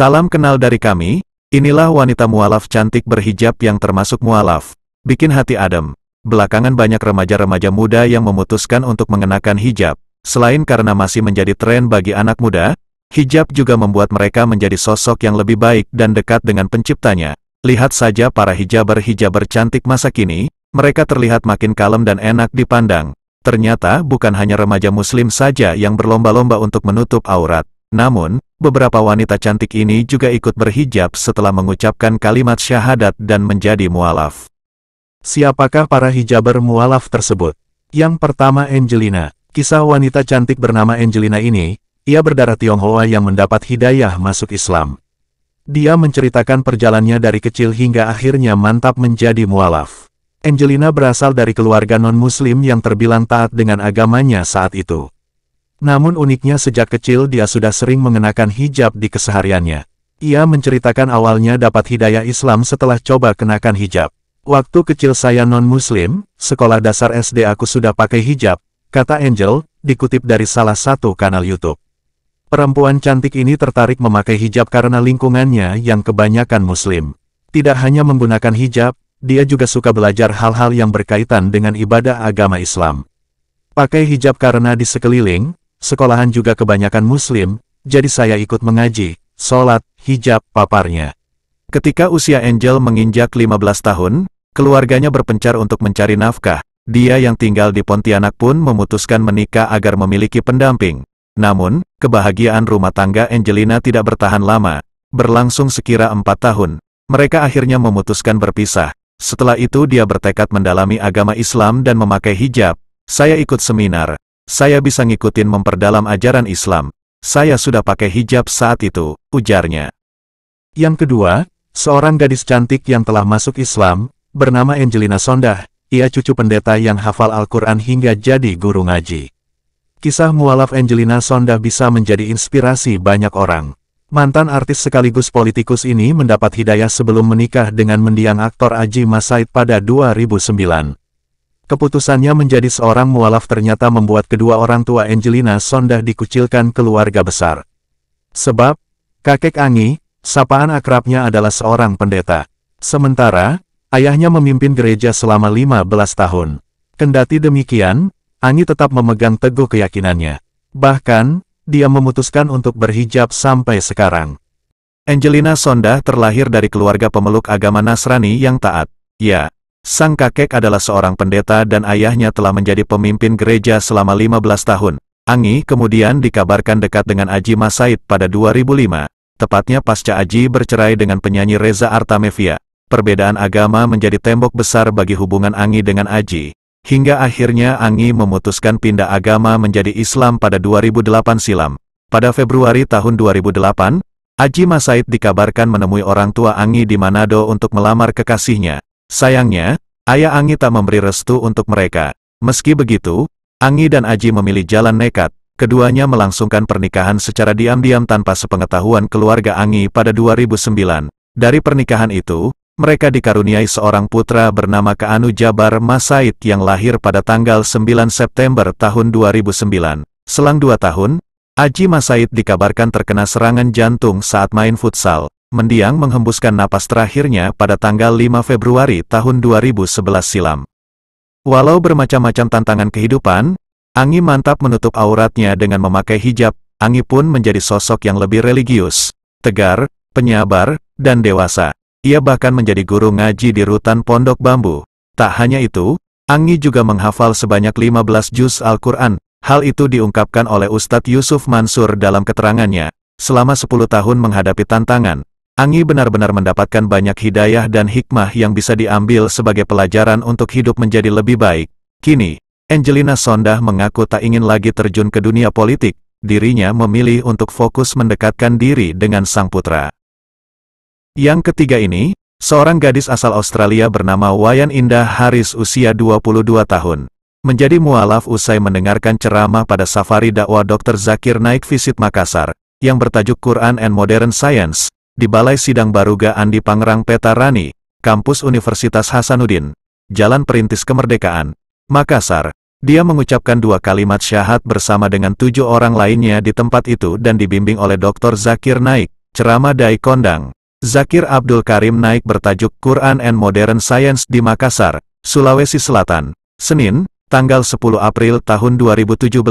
Salam kenal dari kami, inilah wanita mualaf cantik berhijab yang termasuk mualaf. Bikin hati adem. Belakangan banyak remaja-remaja muda yang memutuskan untuk mengenakan hijab. Selain karena masih menjadi tren bagi anak muda, hijab juga membuat mereka menjadi sosok yang lebih baik dan dekat dengan penciptanya. Lihat saja para hijaber-hijaber cantik masa kini, mereka terlihat makin kalem dan enak dipandang. Ternyata bukan hanya remaja muslim saja yang berlomba-lomba untuk menutup aurat. Namun, beberapa wanita cantik ini juga ikut berhijab setelah mengucapkan kalimat syahadat dan menjadi mualaf. Siapakah para hijaber mualaf tersebut? Yang pertama Angelina. Kisah wanita cantik bernama Angelina ini, ia berdarah Tionghoa yang mendapat hidayah masuk Islam. Dia menceritakan perjalannya dari kecil hingga akhirnya mantap menjadi mualaf. Angelina berasal dari keluarga non-muslim yang terbilang taat dengan agamanya saat itu. Namun uniknya sejak kecil dia sudah sering mengenakan hijab di kesehariannya. Ia menceritakan awalnya dapat hidayah Islam setelah coba kenakan hijab. Waktu kecil saya non-muslim, sekolah dasar SD aku sudah pakai hijab, kata Angel, dikutip dari salah satu kanal YouTube. Perempuan cantik ini tertarik memakai hijab karena lingkungannya yang kebanyakan muslim. Tidak hanya menggunakan hijab, dia juga suka belajar hal-hal yang berkaitan dengan ibadah agama Islam. Pakai hijab karena di sekeliling, sekolahan juga kebanyakan muslim, jadi saya ikut mengaji, sholat, hijab, paparnya. Ketika usia Angel menginjak 15 tahun, keluarganya berpencar untuk mencari nafkah. Dia yang tinggal di Pontianak pun memutuskan menikah agar memiliki pendamping. Namun, kebahagiaan rumah tangga Angelina tidak bertahan lama. Berlangsung sekira empat tahun. Mereka akhirnya memutuskan berpisah. Setelah itu dia bertekad mendalami agama Islam dan memakai hijab. Saya ikut seminar, saya bisa ngikutin memperdalam ajaran Islam. Saya sudah pakai hijab saat itu, ujarnya. Yang kedua, seorang gadis cantik yang telah masuk Islam, bernama Angelina Sondah, ia cucu pendeta yang hafal Al-Quran hingga jadi guru ngaji. Kisah mualaf Angelina Sondah bisa menjadi inspirasi banyak orang. Mantan artis sekaligus politikus ini mendapat hidayah sebelum menikah dengan mendiang aktor Aji Masaid pada 2009. Keputusannya menjadi seorang mualaf ternyata membuat kedua orang tua Angelina Sondah dikucilkan keluarga besar. Sebab, kakek Angi, sapaan akrabnya adalah seorang pendeta. Sementara, ayahnya memimpin gereja selama 15 tahun. Kendati demikian, Angi tetap memegang teguh keyakinannya. Bahkan, dia memutuskan untuk berhijab sampai sekarang. Angelina Sondah terlahir dari keluarga pemeluk agama Nasrani yang taat. Ya, Sang kakek adalah seorang pendeta dan ayahnya telah menjadi pemimpin gereja selama 15 tahun. Angi kemudian dikabarkan dekat dengan Aji Masaid pada 2005, tepatnya pasca Aji bercerai dengan penyanyi Reza Artamevia. Perbedaan agama menjadi tembok besar bagi hubungan Angi dengan Aji. Hingga akhirnya Angi memutuskan pindah agama menjadi Islam pada 2008 silam. Pada Februari tahun 2008, Aji Masaid dikabarkan menemui orang tua Angi di Manado untuk melamar kekasihnya. Sayangnya, Ayah Angi tak memberi restu untuk mereka. Meski begitu, Angi dan Aji memilih jalan nekat, keduanya melangsungkan pernikahan secara diam-diam tanpa sepengetahuan keluarga Angi pada 2009. Dari pernikahan itu, mereka dikaruniai seorang putra bernama Keanu Jabar Masaid yang lahir pada tanggal 9 September tahun 2009. Selang dua tahun, Aji Masaid dikabarkan terkena serangan jantung saat main futsal mendiang menghembuskan napas terakhirnya pada tanggal 5 Februari tahun 2011 silam. Walau bermacam-macam tantangan kehidupan, Angi mantap menutup auratnya dengan memakai hijab, Angi pun menjadi sosok yang lebih religius, tegar, penyabar, dan dewasa. Ia bahkan menjadi guru ngaji di rutan Pondok Bambu. Tak hanya itu, Angi juga menghafal sebanyak 15 juz Al-Quran. Hal itu diungkapkan oleh Ustadz Yusuf Mansur dalam keterangannya. Selama 10 tahun menghadapi tantangan, Angi benar-benar mendapatkan banyak hidayah dan hikmah yang bisa diambil sebagai pelajaran untuk hidup menjadi lebih baik. Kini, Angelina Sondah mengaku tak ingin lagi terjun ke dunia politik, dirinya memilih untuk fokus mendekatkan diri dengan sang putra. Yang ketiga ini, seorang gadis asal Australia bernama Wayan Indah Haris usia 22 tahun. Menjadi mualaf usai mendengarkan ceramah pada safari dakwah Dr. Zakir Naik Visit Makassar, yang bertajuk Quran and Modern Science, di Balai Sidang Baruga Andi Pangrang Petarani, Kampus Universitas Hasanuddin, Jalan Perintis Kemerdekaan, Makassar, dia mengucapkan dua kalimat syahat bersama dengan tujuh orang lainnya di tempat itu dan dibimbing oleh Dr. Zakir Naik, ceramah Dai Kondang. Zakir Abdul Karim Naik bertajuk Quran and Modern Science di Makassar, Sulawesi Selatan. Senin, tanggal 10 April tahun 2017,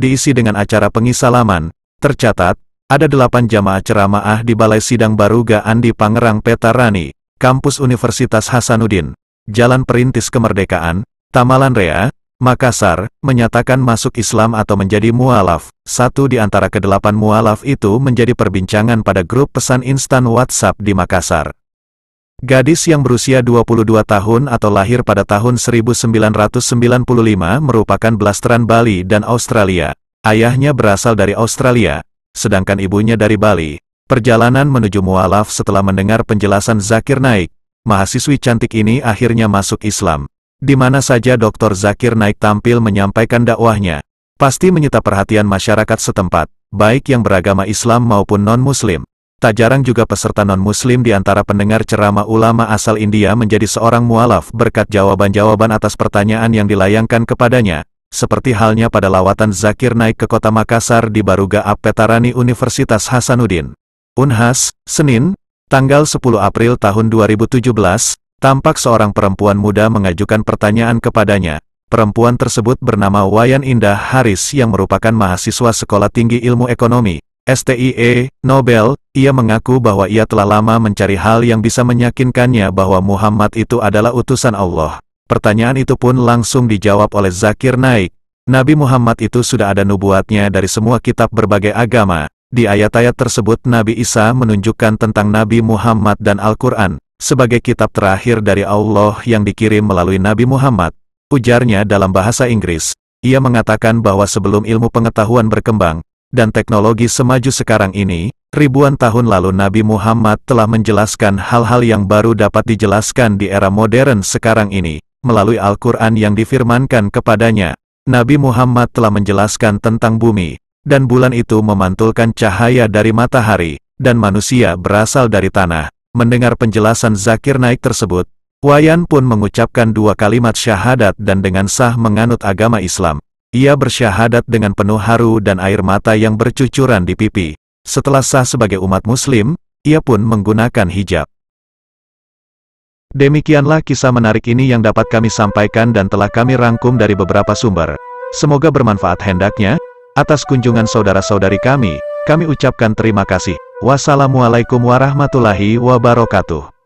diisi dengan acara pengisalaman. Tercatat, ada delapan jamaah ceramaah di Balai Sidang Baruga Andi Pangerang Petarani, Kampus Universitas Hasanuddin, Jalan Perintis Kemerdekaan, Tamalan Rea, Makassar, menyatakan masuk Islam atau menjadi mualaf. Satu di antara kedelapan mualaf itu menjadi perbincangan pada grup pesan instan WhatsApp di Makassar. Gadis yang berusia 22 tahun atau lahir pada tahun 1995 merupakan blasteran Bali dan Australia. Ayahnya berasal dari Australia, sedangkan ibunya dari Bali. Perjalanan menuju mualaf setelah mendengar penjelasan Zakir Naik, mahasiswi cantik ini akhirnya masuk Islam. Di mana saja Dr. Zakir Naik tampil menyampaikan dakwahnya, pasti menyita perhatian masyarakat setempat, baik yang beragama Islam maupun non-Muslim. Tak jarang juga peserta non-Muslim di antara pendengar ceramah ulama asal India menjadi seorang mualaf berkat jawaban-jawaban atas pertanyaan yang dilayangkan kepadanya, seperti halnya pada lawatan Zakir naik ke kota Makassar di Baruga Apetarani Universitas Hasanuddin. Unhas, Senin, tanggal 10 April tahun 2017, tampak seorang perempuan muda mengajukan pertanyaan kepadanya. Perempuan tersebut bernama Wayan Indah Haris yang merupakan mahasiswa Sekolah Tinggi Ilmu Ekonomi, STIE, Nobel, ia mengaku bahwa ia telah lama mencari hal yang bisa meyakinkannya bahwa Muhammad itu adalah utusan Allah. Pertanyaan itu pun langsung dijawab oleh Zakir Naik. Nabi Muhammad itu sudah ada nubuatnya dari semua kitab berbagai agama. Di ayat-ayat tersebut Nabi Isa menunjukkan tentang Nabi Muhammad dan Al-Quran, sebagai kitab terakhir dari Allah yang dikirim melalui Nabi Muhammad. Ujarnya dalam bahasa Inggris, ia mengatakan bahwa sebelum ilmu pengetahuan berkembang, dan teknologi semaju sekarang ini, ribuan tahun lalu Nabi Muhammad telah menjelaskan hal-hal yang baru dapat dijelaskan di era modern sekarang ini melalui Al-Quran yang difirmankan kepadanya. Nabi Muhammad telah menjelaskan tentang bumi, dan bulan itu memantulkan cahaya dari matahari, dan manusia berasal dari tanah. Mendengar penjelasan Zakir Naik tersebut, Wayan pun mengucapkan dua kalimat syahadat dan dengan sah menganut agama Islam. Ia bersyahadat dengan penuh haru dan air mata yang bercucuran di pipi. Setelah sah sebagai umat muslim, ia pun menggunakan hijab. Demikianlah kisah menarik ini yang dapat kami sampaikan dan telah kami rangkum dari beberapa sumber. Semoga bermanfaat hendaknya. Atas kunjungan saudara-saudari kami, kami ucapkan terima kasih. Wassalamualaikum warahmatullahi wabarakatuh.